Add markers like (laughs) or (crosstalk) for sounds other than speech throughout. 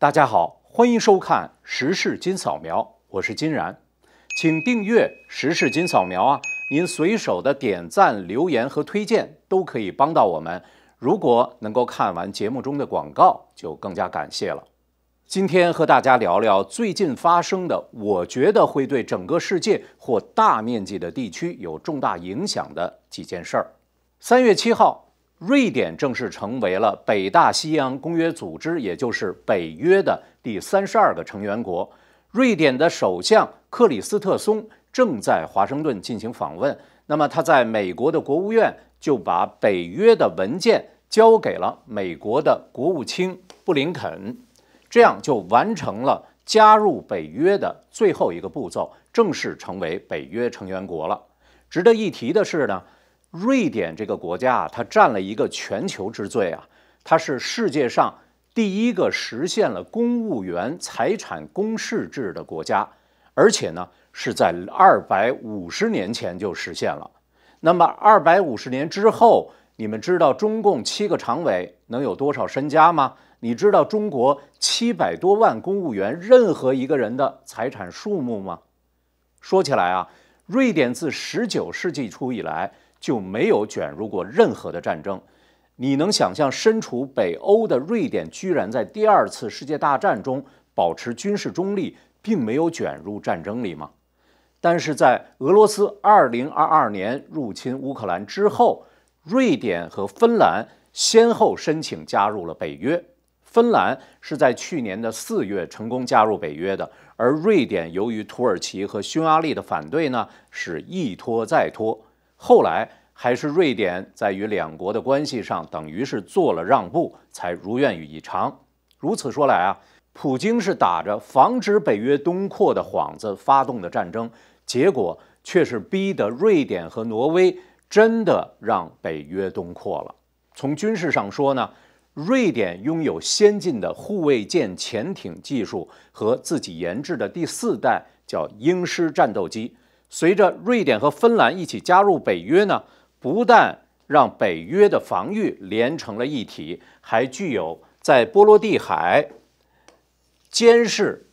大家好，欢迎收看《时事金扫描》，我是金然，请订阅《时事金扫描》啊！您随手的点赞、留言和推荐都可以帮到我们。如果能够看完节目中的广告，就更加感谢了。今天和大家聊聊最近发生的，我觉得会对整个世界或大面积的地区有重大影响的几件事儿。三月七号。瑞典正式成为了北大西洋公约组织，也就是北约的第三十二个成员国。瑞典的首相克里斯特松正在华盛顿进行访问，那么他在美国的国务院就把北约的文件交给了美国的国务卿布林肯，这样就完成了加入北约的最后一个步骤，正式成为北约成员国了。值得一提的是呢。瑞典这个国家啊，它占了一个全球之最啊，它是世界上第一个实现了公务员财产公示制的国家，而且呢是在二百五十年前就实现了。那么二百五十年之后，你们知道中共七个常委能有多少身家吗？你知道中国七百多万公务员任何一个人的财产数目吗？说起来啊，瑞典自十九世纪初以来。就没有卷入过任何的战争。你能想象身处北欧的瑞典居然在第二次世界大战中保持军事中立，并没有卷入战争里吗？但是在俄罗斯二零二二年入侵乌克兰之后，瑞典和芬兰先后申请加入了北约。芬兰是在去年的四月成功加入北约的，而瑞典由于土耳其和匈牙利的反对呢，是一拖再拖。后来还是瑞典在与两国的关系上等于是做了让步，才如愿以偿。如此说来啊，普京是打着防止北约东扩的幌子发动的战争，结果却是逼得瑞典和挪威真的让北约东扩了。从军事上说呢，瑞典拥有先进的护卫舰、潜艇技术和自己研制的第四代叫鹰狮战斗机。随着瑞典和芬兰一起加入北约呢，不但让北约的防御连成了一体，还具有在波罗的海监视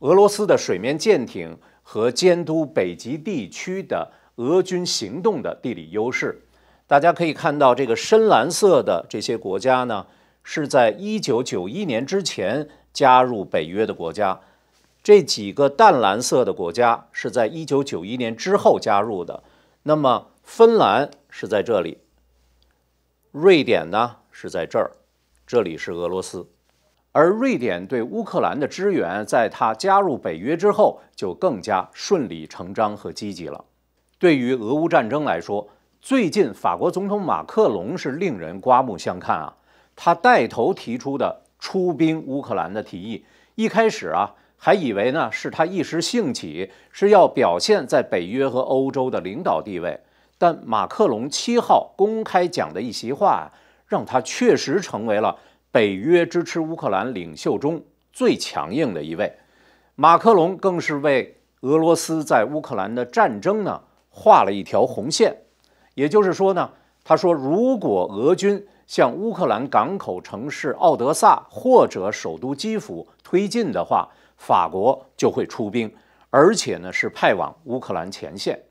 俄罗斯的水面舰艇和监督北极地区的俄军行动的地理优势。大家可以看到，这个深蓝色的这些国家呢，是在一九九一年之前加入北约的国家。这几个淡蓝色的国家是在一九九一年之后加入的。那么，芬兰是在这里，瑞典呢是在这儿，这里是俄罗斯。而瑞典对乌克兰的支援，在它加入北约之后就更加顺理成章和积极了。对于俄乌战争来说，最近法国总统马克龙是令人刮目相看啊！他带头提出的出兵乌克兰的提议，一开始啊。还以为呢是他一时兴起，是要表现在北约和欧洲的领导地位。但马克龙七号公开讲的一席话，让他确实成为了北约支持乌克兰领袖中最强硬的一位。马克龙更是为俄罗斯在乌克兰的战争呢画了一条红线。也就是说呢，他说如果俄军向乌克兰港口城市奥德萨或者首都基辅推进的话，法国就会出兵，而且呢是派往乌克兰前线。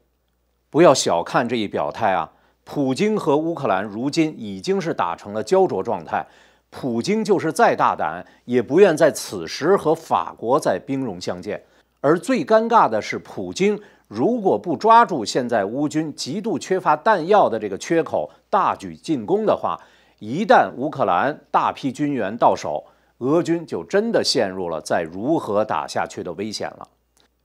不要小看这一表态啊！普京和乌克兰如今已经是打成了焦灼状态，普京就是再大胆，也不愿在此时和法国再兵戎相见。而最尴尬的是，普京如果不抓住现在乌军极度缺乏弹药的这个缺口，大举进攻的话，一旦乌克兰大批军援到手，俄军就真的陷入了在如何打下去的危险了。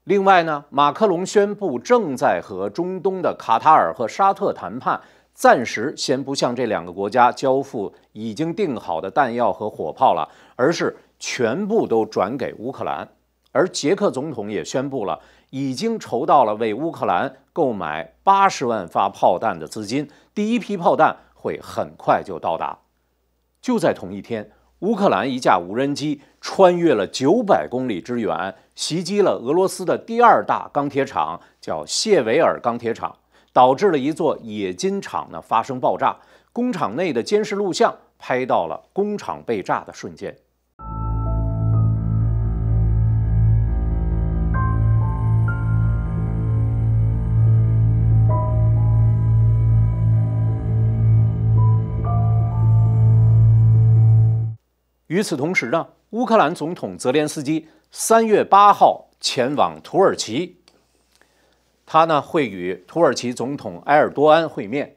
另外呢，马克龙宣布正在和中东的卡塔尔和沙特谈判，暂时先不向这两个国家交付已经定好的弹药和火炮了，而是全部都转给乌克兰。而捷克总统也宣布了，已经筹到了为乌克兰购买八十万发炮弹的资金，第一批炮弹会很快就到达。就在同一天。乌克兰一架无人机穿越了九百公里之远，袭击了俄罗斯的第二大钢铁厂，叫谢维尔钢铁厂，导致了一座冶金厂呢发生爆炸。工厂内的监视录像拍到了工厂被炸的瞬间。与此同时呢，乌克兰总统泽连斯基三月八号前往土耳其，他呢会与土耳其总统埃尔多安会面。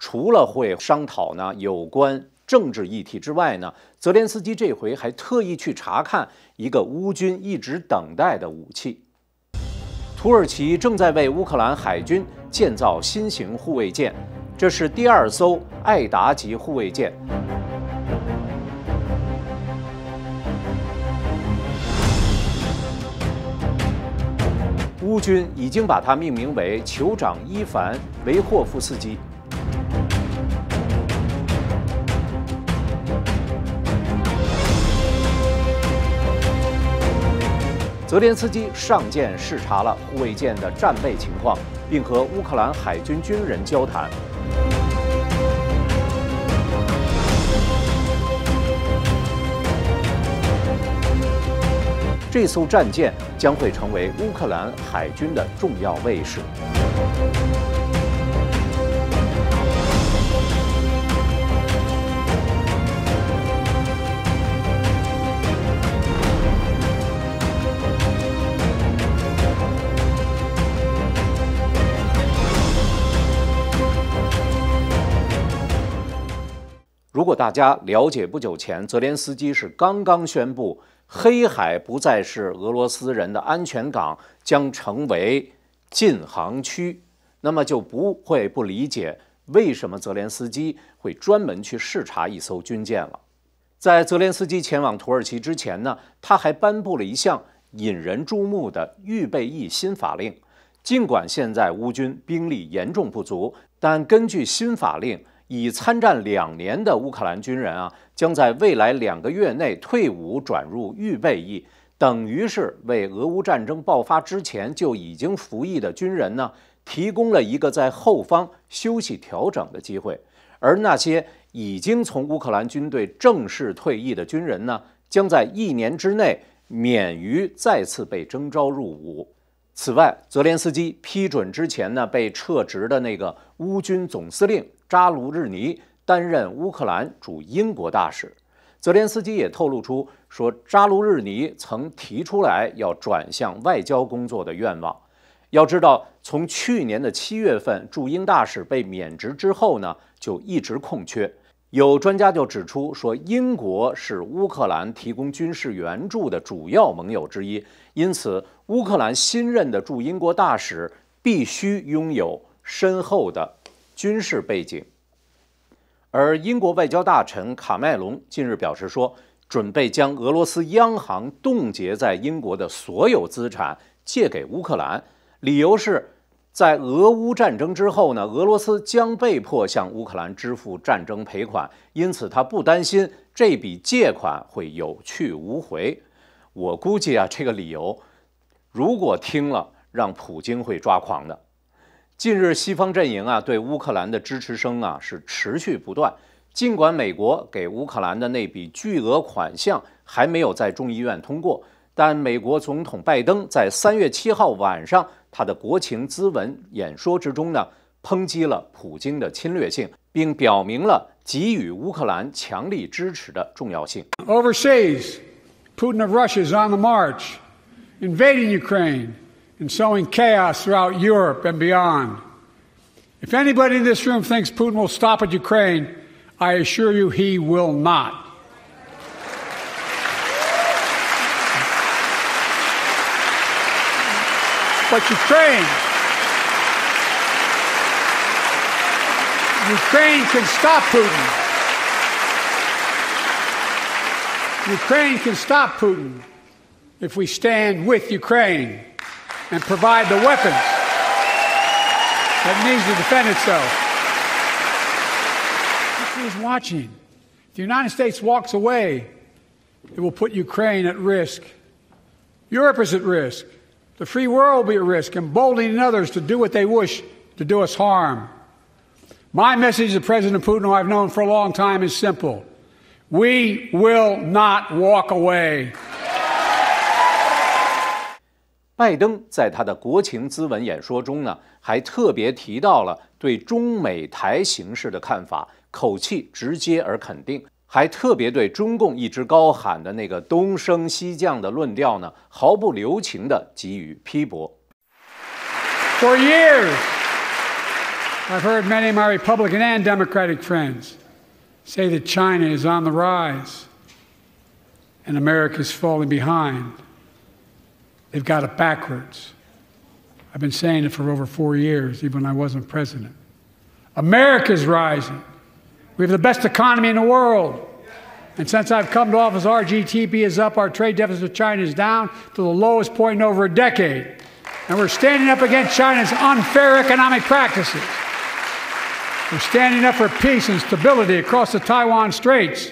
除了会商讨呢有关政治议题之外呢，泽连斯基这回还特意去查看一个乌军一直等待的武器。土耳其正在为乌克兰海军建造新型护卫舰，这是第二艘爱达级护卫舰。乌军已经把他命名为酋长伊凡·维霍夫斯基。泽连斯基上舰视察了护卫舰的战备情况，并和乌克兰海军军人交谈。这艘战舰将会成为乌克兰海军的重要卫士。如果大家了解，不久前泽连斯基是刚刚宣布。黑海不再是俄罗斯人的安全港，将成为禁航区。那么就不会不理解为什么泽连斯基会专门去视察一艘军舰了。在泽连斯基前往土耳其之前呢，他还颁布了一项引人注目的预备役新法令。尽管现在乌军兵力严重不足，但根据新法令。已参战两年的乌克兰军人啊，将在未来两个月内退伍转入预备役，等于是为俄乌战争爆发之前就已经服役的军人呢，提供了一个在后方休息调整的机会。而那些已经从乌克兰军队正式退役的军人呢，将在一年之内免于再次被征召入伍。此外，泽连斯基批准之前呢，被撤职的那个乌军总司令扎卢日尼担任乌克兰驻英国大使。泽连斯基也透露出说，扎卢日尼曾提出来要转向外交工作的愿望。要知道，从去年的七月份驻英大使被免职之后呢，就一直空缺。有专家就指出说，英国是乌克兰提供军事援助的主要盟友之一，因此。乌克兰新任的驻英国大使必须拥有深厚的军事背景，而英国外交大臣卡麦隆近日表示说，准备将俄罗斯央行冻结在英国的所有资产借给乌克兰。理由是，在俄乌战争之后呢，俄罗斯将被迫向乌克兰支付战争赔款，因此他不担心这笔借款会有去无回。我估计啊，这个理由。如果听了，让普京会抓狂的。近日，西方阵营啊对乌克兰的支持声啊是持续不断。尽管美国给乌克兰的那笔巨额款项还没有在众议院通过，但美国总统拜登在三月七号晚上他的国情咨文演说之中呢，抨击了普京的侵略性，并表明了给予乌克兰强力支持的重要性。Overseas, Putin of Russia is on the march. invading Ukraine and sowing chaos throughout Europe and beyond. If anybody in this room thinks Putin will stop at Ukraine, I assure you he will not. But Ukraine, Ukraine can stop Putin. Ukraine can stop Putin if we stand with Ukraine and provide the weapons that needs to defend itself. is watching. If the United States walks away, it will put Ukraine at risk. Europe is at risk. The free world will be at risk, emboldening others to do what they wish to do us harm. My message to President Putin, who I've known for a long time, is simple. We will not walk away. 拜登在他的国情咨文演说中呢，还特别提到了对中美台形势的看法，口气直接而肯定，还特别对中共一直高喊的那个“东升西降”的论调呢，毫不留情地给予批驳。For years, I've heard many of my Republican and Democratic friends say that China is on the rise and America is falling behind. They've got it backwards. I've been saying it for over four years, even when I wasn't president. America's rising. We have the best economy in the world. And since I've come to office, our GDP is up, our trade deficit with China is down to the lowest point in over a decade. And we're standing up against China's unfair economic practices. We're standing up for peace and stability across the Taiwan Straits.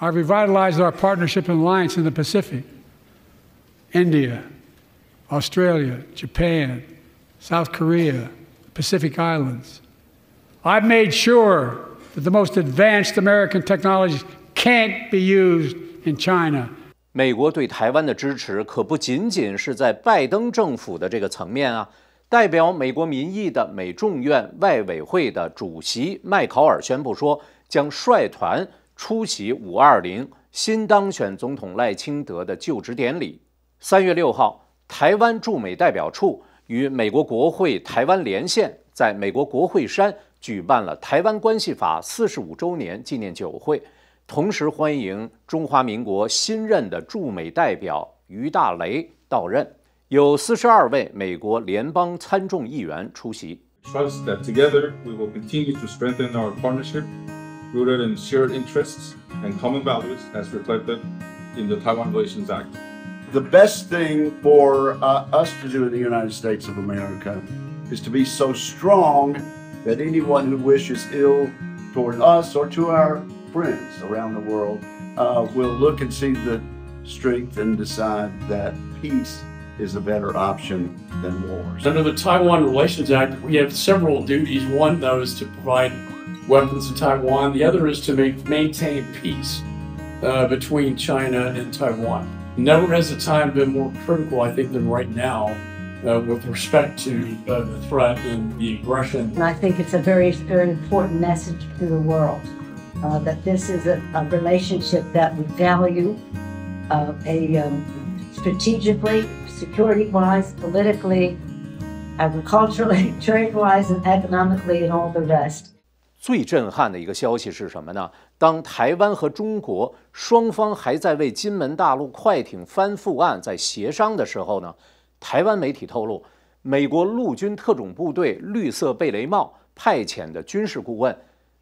I've revitalized our partnership and alliance in the Pacific. India, Australia, Japan, South Korea, Pacific Islands. I've made sure that the most advanced American technologies can't be used in China. 美国对台湾的支持可不仅仅是在拜登政府的这个层面啊。代表美国民意的美众院外委会的主席麦考尔宣布说，将率团出席五二零新当选总统赖清德的就职典礼。三月六号，台湾驻美代表处与美国国会台湾连线在美国国会山举办了《台湾关系法》四十五周年纪念酒会，同时欢迎中华民国新任的驻美代表于大雷到任，有四十二位美国联邦参众议员出席。trust that together we will continue to strengthen our partnership rooted in shared interests and common values, as reflected in the Taiwan Relations Act. the best thing for uh, us to do in the United States of America is to be so strong that anyone who wishes ill toward us or to our friends around the world uh, will look and see the strength and decide that peace is a better option than wars. Under the Taiwan Relations Act, we have several duties. One, though, is to provide weapons to Taiwan. The other is to make, maintain peace uh, between China and Taiwan. Never has the time been more critical, I think, than right now uh, with respect to uh, the threat and the aggression. And I think it's a very, very important message to the world uh, that this is a, a, relationship that we value uh, a, um, strategically, security wise, politically, agriculturally, (laughs) trade wise, and economically, and all the rest. 最震撼的一个消息是什么呢？当台湾和中国双方还在为金门大陆快艇翻覆案在协商的时候呢，台湾媒体透露，美国陆军特种部队绿色贝雷帽派遣的军事顾问，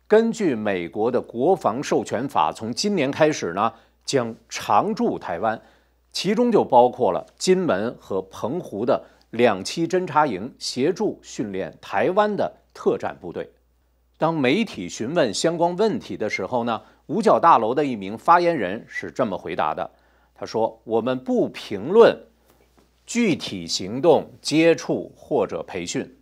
根据美国的国防授权法，从今年开始呢将常驻台湾，其中就包括了金门和澎湖的两栖侦察营，协助训练台湾的特战部队。当媒体询问相关问题的时候呢，五角大楼的一名发言人是这么回答的：“他说，我们不评论具体行动、接触或者培训。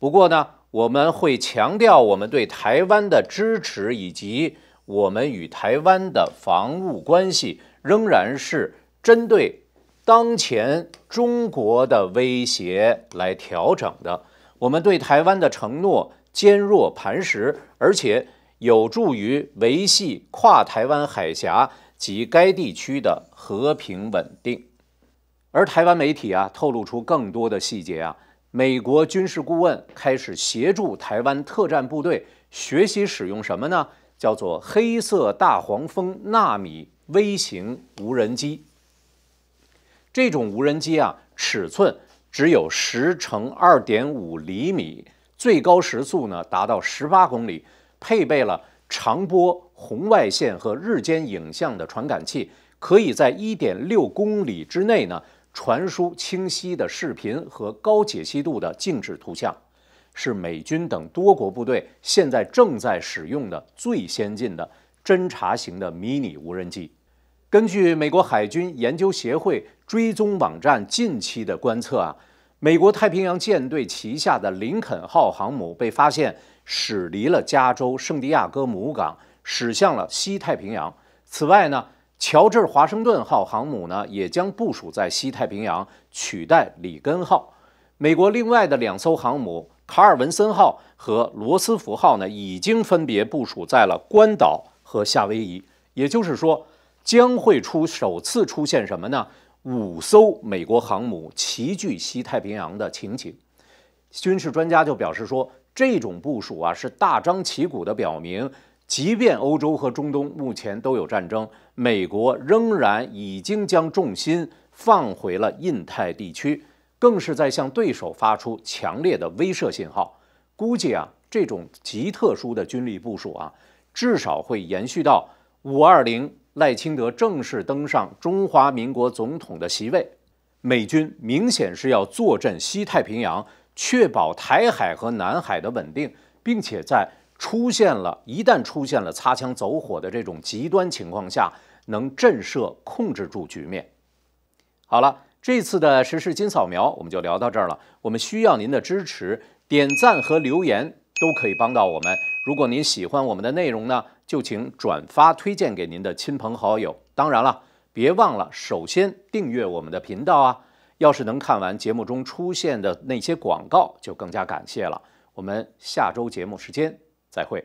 不过呢，我们会强调我们对台湾的支持，以及我们与台湾的防务关系仍然是针对当前中国的威胁来调整的。我们对台湾的承诺。”坚若磐石，而且有助于维系跨台湾海峡及该地区的和平稳定。而台湾媒体啊，透露出更多的细节啊，美国军事顾问开始协助台湾特战部队学习使用什么呢？叫做“黑色大黄蜂”纳米微型无人机。这种无人机啊，尺寸只有十乘二点五厘米。最高时速呢达到十八公里，配备了长波红外线和日间影像的传感器，可以在一点六公里之内呢传输清晰的视频和高解析度的静止图像，是美军等多国部队现在正在使用的最先进的侦察型的迷你无人机。根据美国海军研究协会追踪网站近期的观测啊。美国太平洋舰队旗下的林肯号航母被发现驶离了加州圣地亚哥母港，驶向了西太平洋。此外呢，乔治·华盛顿号航母呢也将部署在西太平洋，取代里根号。美国另外的两艘航母卡尔文森号和罗斯福号呢，已经分别部署在了关岛和夏威夷。也就是说，将会出首次出现什么呢？五艘美国航母齐聚西太平洋的情景，军事专家就表示说，这种部署啊是大张旗鼓的表明，即便欧洲和中东目前都有战争，美国仍然已经将重心放回了印太地区，更是在向对手发出强烈的威慑信号。估计啊，这种极特殊的军力部署啊，至少会延续到五二零。赖清德正式登上中华民国总统的席位，美军明显是要坐镇西太平洋，确保台海和南海的稳定，并且在出现了，一旦出现了擦枪走火的这种极端情况下，能震慑、控制住局面。好了，这次的时事金扫描我们就聊到这儿了。我们需要您的支持，点赞和留言都可以帮到我们。如果您喜欢我们的内容呢？就请转发推荐给您的亲朋好友。当然了，别忘了首先订阅我们的频道啊！要是能看完节目中出现的那些广告，就更加感谢了。我们下周节目时间再会。